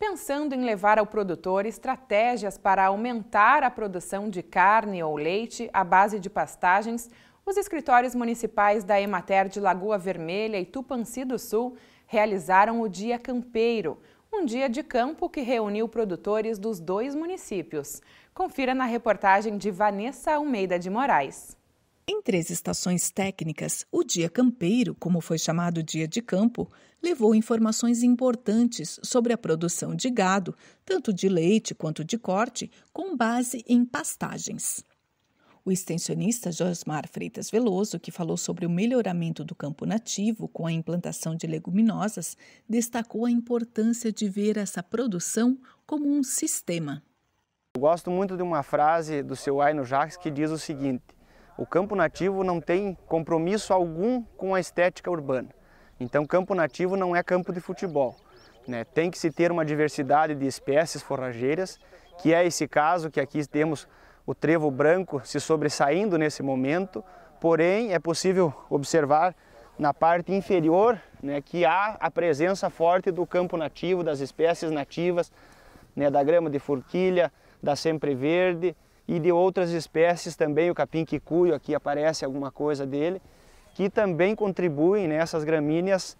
pensando em levar ao produtor estratégias para aumentar a produção de carne ou leite à base de pastagens, os escritórios municipais da Emater de Lagoa Vermelha e Tupanci do Sul realizaram o Dia Campeiro, um dia de campo que reuniu produtores dos dois municípios. Confira na reportagem de Vanessa Almeida de Moraes. Entre as estações técnicas, o Dia Campeiro, como foi chamado o Dia de Campo, levou informações importantes sobre a produção de gado, tanto de leite quanto de corte, com base em pastagens. O extensionista Josmar Freitas Veloso, que falou sobre o melhoramento do campo nativo com a implantação de leguminosas, destacou a importância de ver essa produção como um sistema. Eu gosto muito de uma frase do seu Aino Jacques que diz o seguinte: o campo nativo não tem compromisso algum com a estética urbana. Então, campo nativo não é campo de futebol. Né? Tem que se ter uma diversidade de espécies forrageiras, que é esse caso que aqui temos o trevo branco se sobressaindo nesse momento, porém é possível observar na parte inferior né, que há a presença forte do campo nativo, das espécies nativas, né, da grama de forquilha, da sempre verde, e de outras espécies também, o capim quicuio, aqui aparece alguma coisa dele, que também contribuem nessas né, gramíneas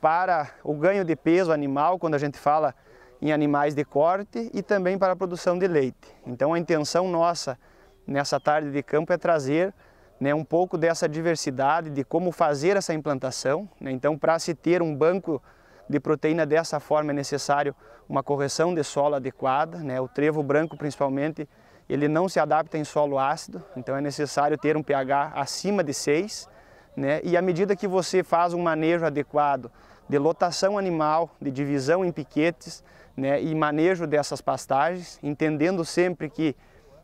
para o ganho de peso animal, quando a gente fala em animais de corte, e também para a produção de leite. Então a intenção nossa nessa tarde de campo é trazer né, um pouco dessa diversidade de como fazer essa implantação. Né? Então para se ter um banco de proteína dessa forma é necessário uma correção de solo adequada, né? o trevo branco principalmente ele não se adapta em solo ácido, então é necessário ter um pH acima de 6. Né? E à medida que você faz um manejo adequado de lotação animal, de divisão em piquetes né? e manejo dessas pastagens, entendendo sempre que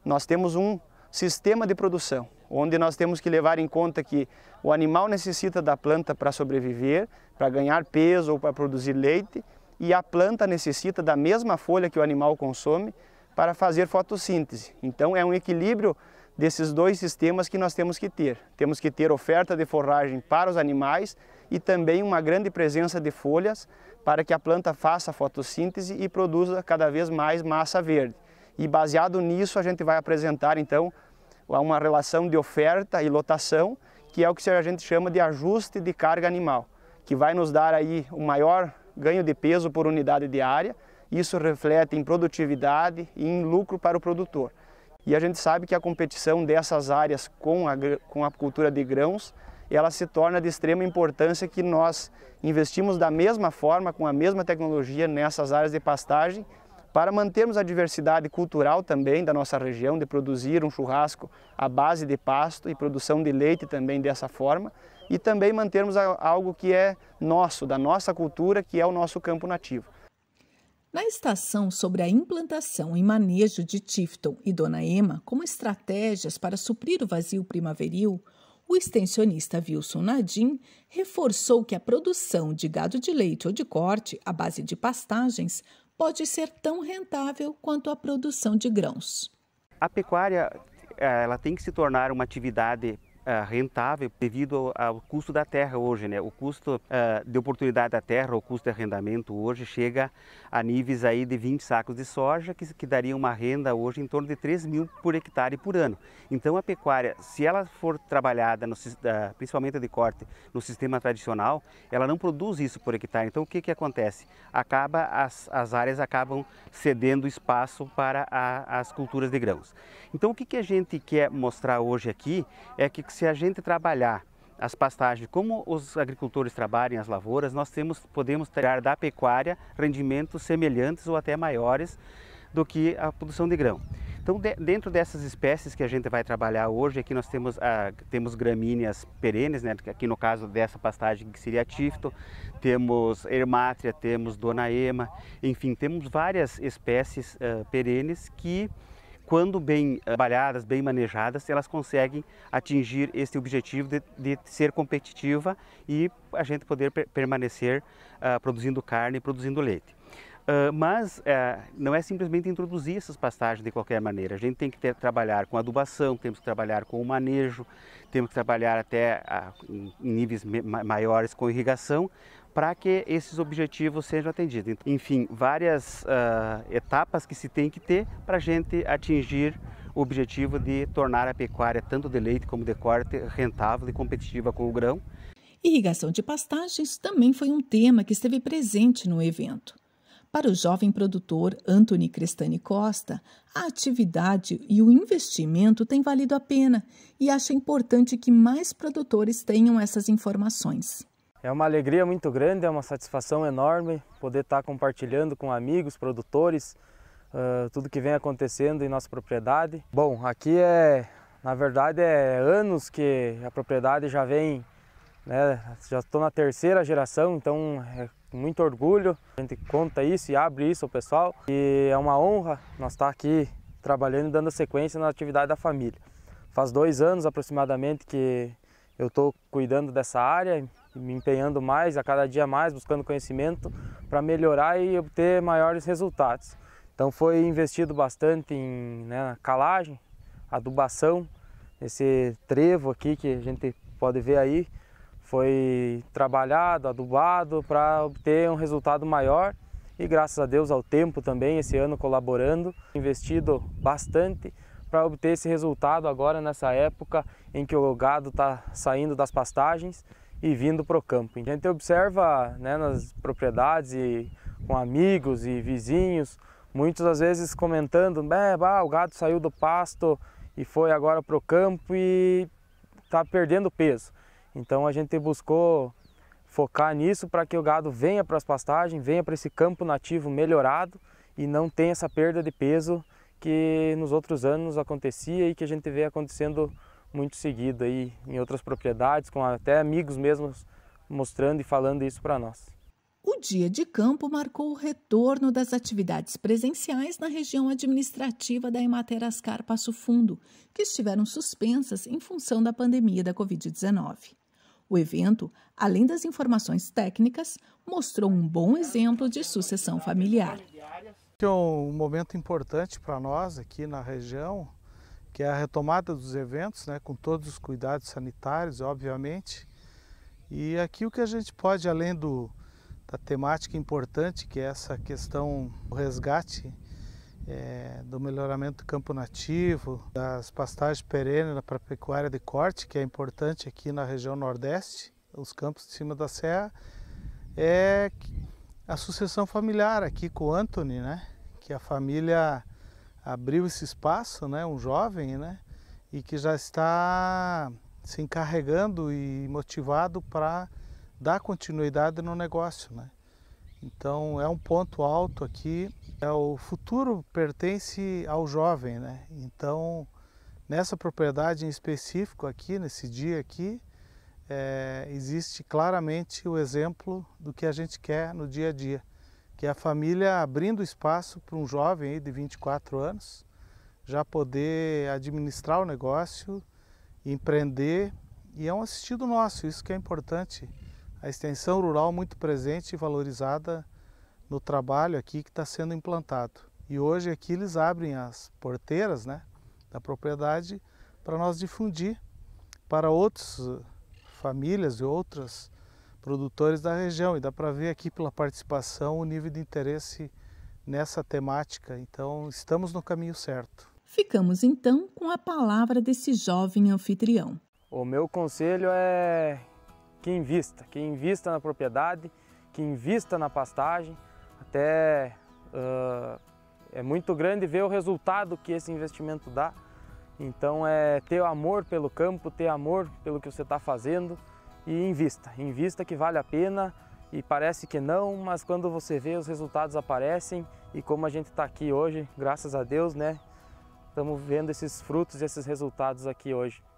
nós temos um sistema de produção, onde nós temos que levar em conta que o animal necessita da planta para sobreviver, para ganhar peso ou para produzir leite, e a planta necessita da mesma folha que o animal consome para fazer fotossíntese. Então é um equilíbrio desses dois sistemas que nós temos que ter. Temos que ter oferta de forragem para os animais e também uma grande presença de folhas para que a planta faça fotossíntese e produza cada vez mais massa verde. E baseado nisso a gente vai apresentar então uma relação de oferta e lotação, que é o que a gente chama de ajuste de carga animal, que vai nos dar aí um maior ganho de peso por unidade de área isso reflete em produtividade e em lucro para o produtor. E a gente sabe que a competição dessas áreas com a, com a cultura de grãos, ela se torna de extrema importância que nós investimos da mesma forma, com a mesma tecnologia nessas áreas de pastagem, para mantermos a diversidade cultural também da nossa região, de produzir um churrasco à base de pasto e produção de leite também dessa forma, e também mantermos algo que é nosso, da nossa cultura, que é o nosso campo nativo. Na estação sobre a implantação e manejo de Tifton e Dona Ema como estratégias para suprir o vazio primaveril, o extensionista Wilson Nadim reforçou que a produção de gado de leite ou de corte à base de pastagens pode ser tão rentável quanto a produção de grãos. A pecuária eh, ela tem que se tornar uma atividade é, rentável devido ao, custo da terra hoje. Né? O custo é, de oportunidade da terra, o custo de arrendamento hoje chega a níveis aí de 20 sacos de soja, que, que daria uma renda hoje em torno de 3 mil por hectare por ano. Então a pecuária, se ela for trabalhada, no, é, principalmente de corte, no sistema tradicional, ela não produz isso por hectare. Então o que, que acontece? Acaba as, as áreas acabam cedendo espaço para a, as culturas de grãos. Então o que, que a gente quer mostrar hoje aqui é que se a gente trabalhar as pastagens, como os agricultores trabalham as lavouras, nós temos, podemos tirar da pecuária rendimentos semelhantes ou até maiores do que a produção de grão. Então, de, dentro dessas espécies que a gente vai trabalhar hoje, aqui nós temos, temos gramíneas perenes, né? aqui no caso dessa pastagem que seria tifto, temos ermátria, temos dona ema, enfim, temos várias espécies eh, perenes que quando bem eh, trabalhadas, bem manejadas, elas conseguem atingir esse objetivo de, de ser competitiva e a gente poder per permanecer uh, produzindo carne e produzindo leite. Uh, mas uh, não é simplesmente introduzir essas pastagens de qualquer maneira. A gente tem que ter, trabalhar com adubação, temos que trabalhar com o manejo, temos que trabalhar até ah, em níveis maiores com irrigação para que esses objetivos sejam atendidos. Então, enfim, várias uh, etapas que se tem que ter para a gente atingir o objetivo de tornar a pecuária, tanto de leite como de corte, rentável e competitiva com o grão. Irrigação de pastagens também foi um tema que esteve presente no evento. Para o jovem produtor Anthony Crestani Costa, a atividade e o investimento têm valido a pena e acha importante que mais produtores tenham essas informações. É uma alegria muito grande, é uma satisfação enorme poder estar compartilhando com amigos, produtores, uh, tudo que vem acontecendo em nossa propriedade. Bom, aqui é, na verdade, é anos que a propriedade já vem, né, já estou na terceira geração, então é muito orgulho. A gente conta isso e abre isso ao pessoal e é uma honra nós estar aqui trabalhando e dando sequência na atividade da família. Faz dois anos aproximadamente que eu estou cuidando dessa área, me empenhando mais, a cada dia mais, buscando conhecimento para melhorar e obter maiores resultados. Então foi investido bastante em né, calagem, adubação, esse trevo aqui que a gente pode ver aí, foi trabalhado, adubado para obter um resultado maior e graças a Deus ao tempo também, esse ano colaborando, investido bastante para obter esse resultado agora nessa época em que o gado está saindo das pastagens e vindo para o campo. A gente observa né, nas propriedades e com amigos e vizinhos, muitas das vezes comentando, bah, o gado saiu do pasto e foi agora para o campo e está perdendo peso. Então a gente buscou focar nisso para que o gado venha para as pastagens, venha para esse campo nativo melhorado e não tenha essa perda de peso que nos outros anos acontecia e que a gente vê acontecendo muito seguido aí em outras propriedades, com até amigos mesmos mostrando e falando isso para nós. O dia de campo marcou o retorno das atividades presenciais na região administrativa da Emater Ascar Passo Fundo, que estiveram suspensas em função da pandemia da Covid-19. O evento, além das informações técnicas, mostrou um bom exemplo de sucessão familiar. É um momento importante para nós aqui na região, que é a retomada dos eventos, né, com todos os cuidados sanitários, obviamente. E aqui o que a gente pode, além do, da temática importante, que é essa questão do resgate é, do melhoramento do campo nativo, das pastagens perenes para pecuária de corte, que é importante aqui na região nordeste, os campos de cima da serra, é a sucessão familiar aqui com o Anthony, né? Que é a família abriu esse espaço, né, um jovem, né, e que já está se encarregando e motivado para dar continuidade no negócio, né. Então é um ponto alto aqui. É o futuro pertence ao jovem, né? Então nessa propriedade em específico aqui nesse dia aqui é, existe claramente o exemplo do que a gente quer no dia a dia que é a família abrindo espaço para um jovem aí de 24 anos já poder administrar o negócio, empreender, e é um assistido nosso, isso que é importante. A extensão rural muito presente e valorizada no trabalho aqui que está sendo implantado. E hoje aqui eles abrem as porteiras né, da propriedade para nós difundir para outras famílias e outras produtores da região e dá para ver aqui pela participação o nível de interesse nessa temática. Então, estamos no caminho certo. Ficamos então com a palavra desse jovem anfitrião. O meu conselho é que invista, que invista na propriedade, que invista na pastagem, até uh, é muito grande ver o resultado que esse investimento dá. Então é ter amor pelo campo, ter amor pelo que você está fazendo, e invista. Invista que vale a pena e parece que não, mas quando você vê os resultados aparecem e como a gente está aqui hoje, graças a Deus, né? Estamos vendo esses frutos, e esses resultados aqui hoje.